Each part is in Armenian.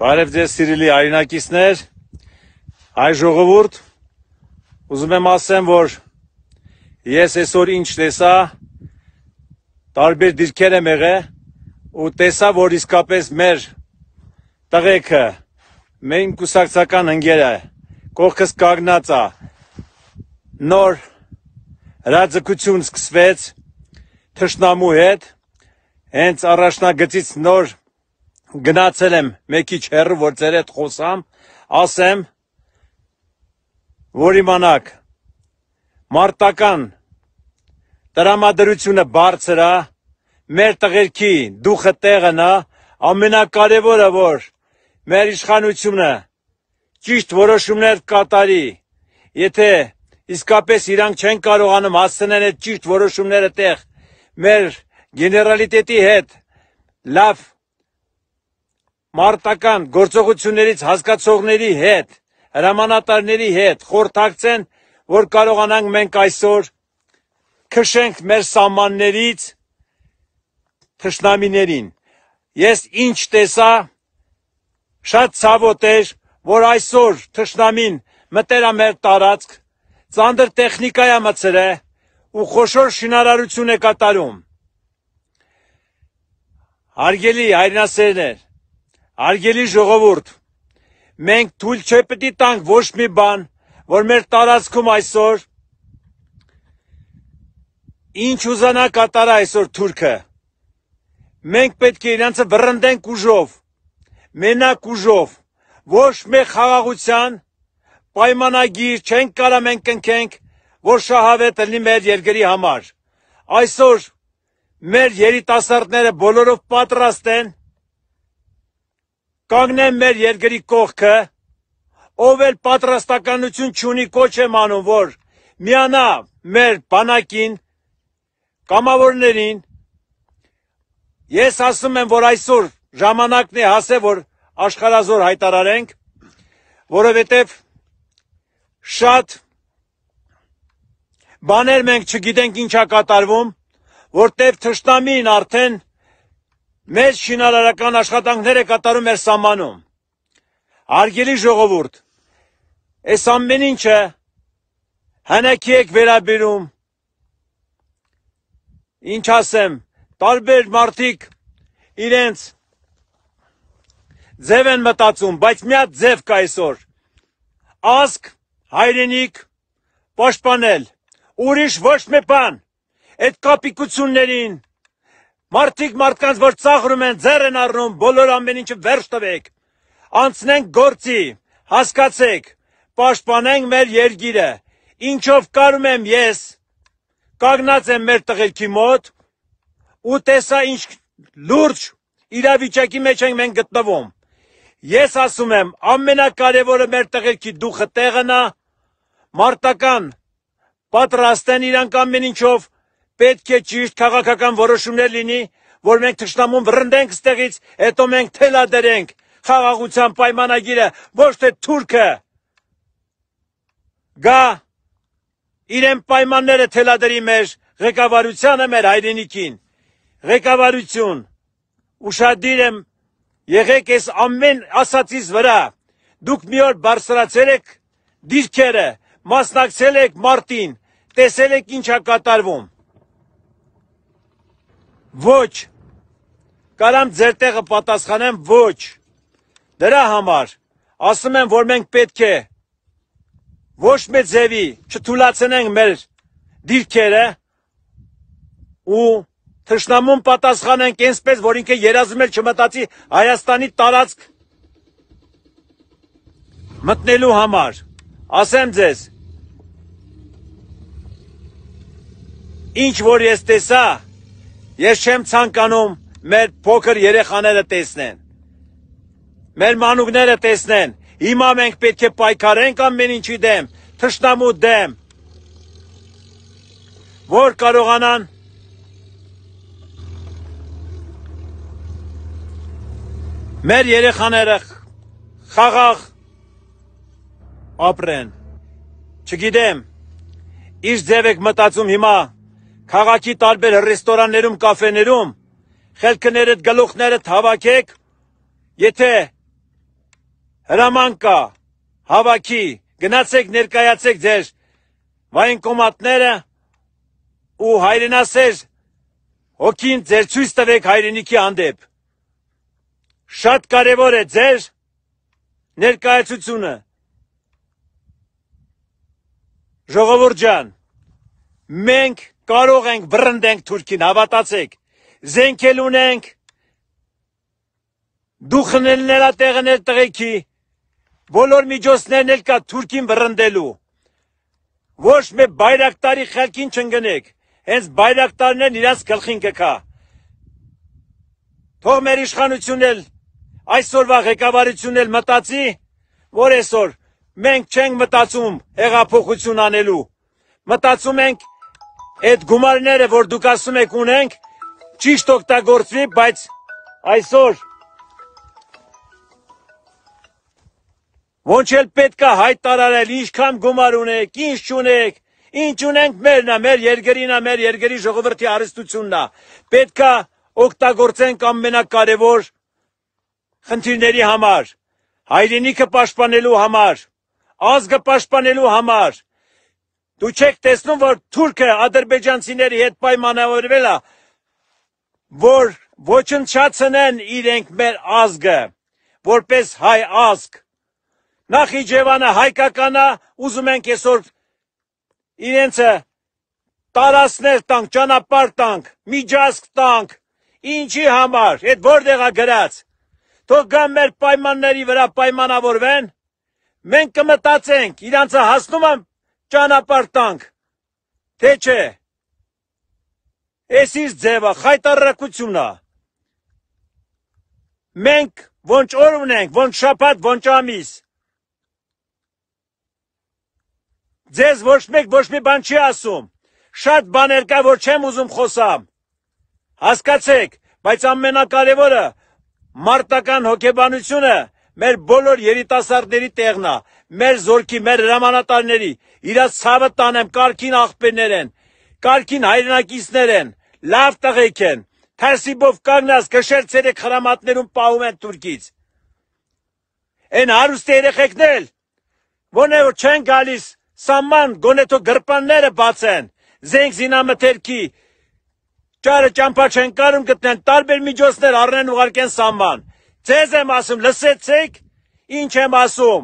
Բարև ձեզ սիրելի արինակիցներ, հայ ժողովուրդ, ուզում եմ ասեմ, որ ես այսօր ինչ տեսա, տարբեր դիրքեր եմ եղե, ու տեսա, որ իսկապես մեր տղեքը, մեն կուսակցական ընգերը, կողքս կագնացա, նոր հրաձգություն սկսվեց թշնամու հետ, հենց առաջնագծից նոր գնացել եմ մի քիչ հեռու, որ ձեր հետ խոսամ, ասեմ, որ իմանաք, մարտական տրամադրությունը բարձր է, մեր տղերքի դուխը տեղն է, ամենակարևորը որ մեր իշխանությունը ճիշտ որոշումներ կատարի, եթե իսկապես իրանք չեն կարողանում հասցնել այդ ճիշտ որոշումները տեղ մեր գեներալիտետի հետ լավ մարտական գործողություններից հասկացողների հետ, հրամանատարների հետ խորհրդակցեն, որ կարողանանք մենք այսօր քշենք մեր սամաններից թշնամիներին։ Ես ինչ տեսա, շատ ցավոտ էր, որ այսօր թշնամին մտերա մեր տարածք, ծանր տեխնիկա է մցրե ու խոշոր շինարարություն է կատարում։ Հարգելի հայրենասերներ, Հարգելի ժողովուրդ, մենք թույլ չէ պիտի տանք ոչ մի բան, որ մեր տարածքում այսօր ինչ ուզանա կատարա այսօր թուրքը։ Մենք պետք է իրանցը վռնդենք ուժով, մենակ ուժով, ոչ մի խաղաղության պայմանագիր չենք կարա մենք կնքենք, որ շահավետ լինի մեր երկրի համար։ Այսօր մեր երիտասարդները բոլորով պատրաստ են կանգնեն մեր երկրի կողքը, ով էլ պատրաստականություն չունի կոչ եմ անում, որ միանա մեր բանակին, կամավորներին, ես ասում եմ, որ այսօր ժամանակն է հասե, որ աշխարազոր հայտարարենք, որովհետև շատ բաներ մենք չգիտենք ինչա կատարվում, որտև թշնամին արդեն մեծ շինարարական աշխատանքներ է կատարում մեր սահմանում։ Արգելի ժողովուրդ, այս ամեն ինչը հնակի եք վերաբերում։ Ինչ ասեմ, տարբեր մարդիկ իրենց ձև են մտածում, բայց միած ձև կա այսօր։ Ասկ, հայրենիք, պաշտպանել, ուրիշ ոչ մի բան։ Այդ կապիկություններին Մարդիկ մարդկանց, որ ծաղրում են, ձեր են առնում, բոլոր ամեն ինչը վերջ տվեք։ Անցնենք գործի, հասկացեք, պաշտպանենք մեր երկիրը։ Ինչով կարում եմ ես, կանգնած եմ մեր տղերքի մոտ, ու տեսա ինչ լուրջ իրավիճակի մեջ ենք մենք գտնվում։ Ես ասում եմ, ամենակարևորը մեր տղերքի դուխը տեղնա, մարտական պատրաստ են իրանք ամեն ինչով պետք է ճիշտ քաղաքական որոշումներ լինի, որ մենք ճշտամուն վրընդենք ստեղից, հետո մենք թելադրենք խաղաղության պայմանագիրը, ոչ թե թուրքը գա իրեն պայմանները թելադրի մեր ղեկավարությանը, մեր հայրենիքին։ Ղեկավարություն, ուշադիր եմ եղեք այս ամեն ասացից վրա։ Դուք մի օր բարձրացել եք դիրքերը, մասնակցել եք մարտին, տեսել եք ինչա կատարվում ոչ։ Կարամ ձեր տեղը պատասխանեմ ոչ։ Դրա համար ասում եմ, որ մենք պետք է ոչ մի ձևի չթուլացնենք մեր դիրքերը ու թշնամուն պատասխանենք այնպես, որ ինքը երազում էլ չմտածի Հայաստանի տարածք մտնելու համար։ Ասեմ ձեզ, ինչ որ ես տեսա, Ես չեմ ցանկանում մեր փոքր երեխաները տեսնեն։ Մեր մանուկները տեսնեն։ Հիմա մենք պետք է պայքարենք ամեն ինչի դեմ, թշնամու դեմ։ Որ կարողանան մեր երեխաները խաղաղ ապրեն։ Չգիտեմ, ինչ ձև եք մտածում հիմա քաղաքի տարբեր ռեստորաններում, կաֆեներում խելքներդ, գլուխներդ հավաքեք, եթե հրաման կա հավաքի, գնացեք ներկայացեք ձեր վայնկոմատները ու հայրենասեր հոգին ձեր ցույց տվեք հայրենիքի հանդեպ։ Շատ կարևոր է ձեր ներկայացությունը։ Ժողովուրդ ջան, մենք կարող ենք բռնդենք Թուրքին, հավատացեք։ Զենքել ունենք։ Դու խնելն էլա տեղներ տղեքի։ Բոլոր միջոցներն էլ կա Թուրքին բռնդելու։ Ոչ մի բայրակտարի խելքին չընկնեք։ Հենց բայրակտարներն իրաց գլխին կգա։ Թող մեր իշխանությունն էլ այսօրվա ղեկավարությունն էլ մտածի, որ այսօր մենք չենք մտածում հեղափոխություն անելու։ Մտածում ենք այդ գումարները, որ դուք ասում եք ունենք, ճիշտ օգտագործվի, բայց այսօր ոչ էլ պետք է հայտ տարարել, ինչքան գումար ունեք, ինչ չունեք, ինչ ունենք մերն է, մեր երկրին է, մեր երկրի ժողովրդի հարստությունն է։ Պետք է օգտագործենք ամենակարևոր խնդիրների համար, հայրենիքը պաշտպանելու համար, ազգը պաշտպանելու համար Դու չեք տեսնում, որ Թուրքը ադրբեջանցիների հետ պայմանավորվել է, որ ոչնչացնեն իրենք մեր ազգը, որպես հայ ազգ։ Նախ Իջևանը հայկականա, ուզում ենք այսօր իրենցը տարածներ տանք, ճանապարհ տանք, միջազգ տանք։ Ինչի համար, այդ որտեղ է գրած։ Թող գան մեր պայմանների վրա պայմանավորվեն։ Մենք կմտածենք, իրանցը հասնում են ճանապարհ տանք, թե չէ։ Էս իր ձևա խայտարակությունն է։ Մենք ոչ օր ունենք, ոչ շաբաթ, ոչ ամիս։ Ձեզ ոչ մեկ ոչ մի բան չի ասում։ Շատ բաներ կա, որ չեմ ուզում խոսամ։ Հասկացեք, բայց ամենակարևորը մարտական հոգեբանությունը մեր բոլոր երիտասարդների տեղն է, մեր զորքի, մեր հրամանատարների, իրաց ցավը տանեմ, կարգին աղբերներ են, կարգին հայրենակիցներ են, լավ տղեկ են, թերսիբով կանգնած գշեր ցերեկ հրամատներում պահում են Թուրքից։ Այն հարուստ երեխեքն էլ, ոնե որ չեն գալիս սաման գոնեթո գրպանները բացեն, զենք զինամթերքի ճարը ճամփա չեն կարում գտնեն, տարբեր միջոցներ առնեն ուղարկեն սաման։ Ձեզ եմ ասում, լսեցեք, ինչ եմ ասում։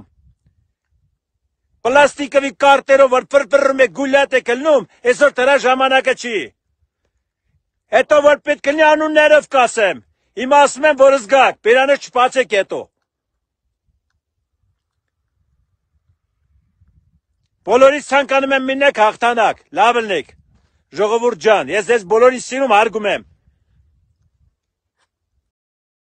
Պլաստիկովի կարտերով որ պրպրում է գուլյատ է կլնում, այսօր դրա ժամանակը չի։ Հետո որ պետք լինի անուններով կասեմ, իմ ասում եմ, որ զգաք, բերանը չպացեք հետո։ Բոլորից ցանկանում եմ մինեք հաղթանակ, լավ լնեք։ Ժողովուրդ ջան, ես ձեզ բոլորին սիրում հարգում եմ։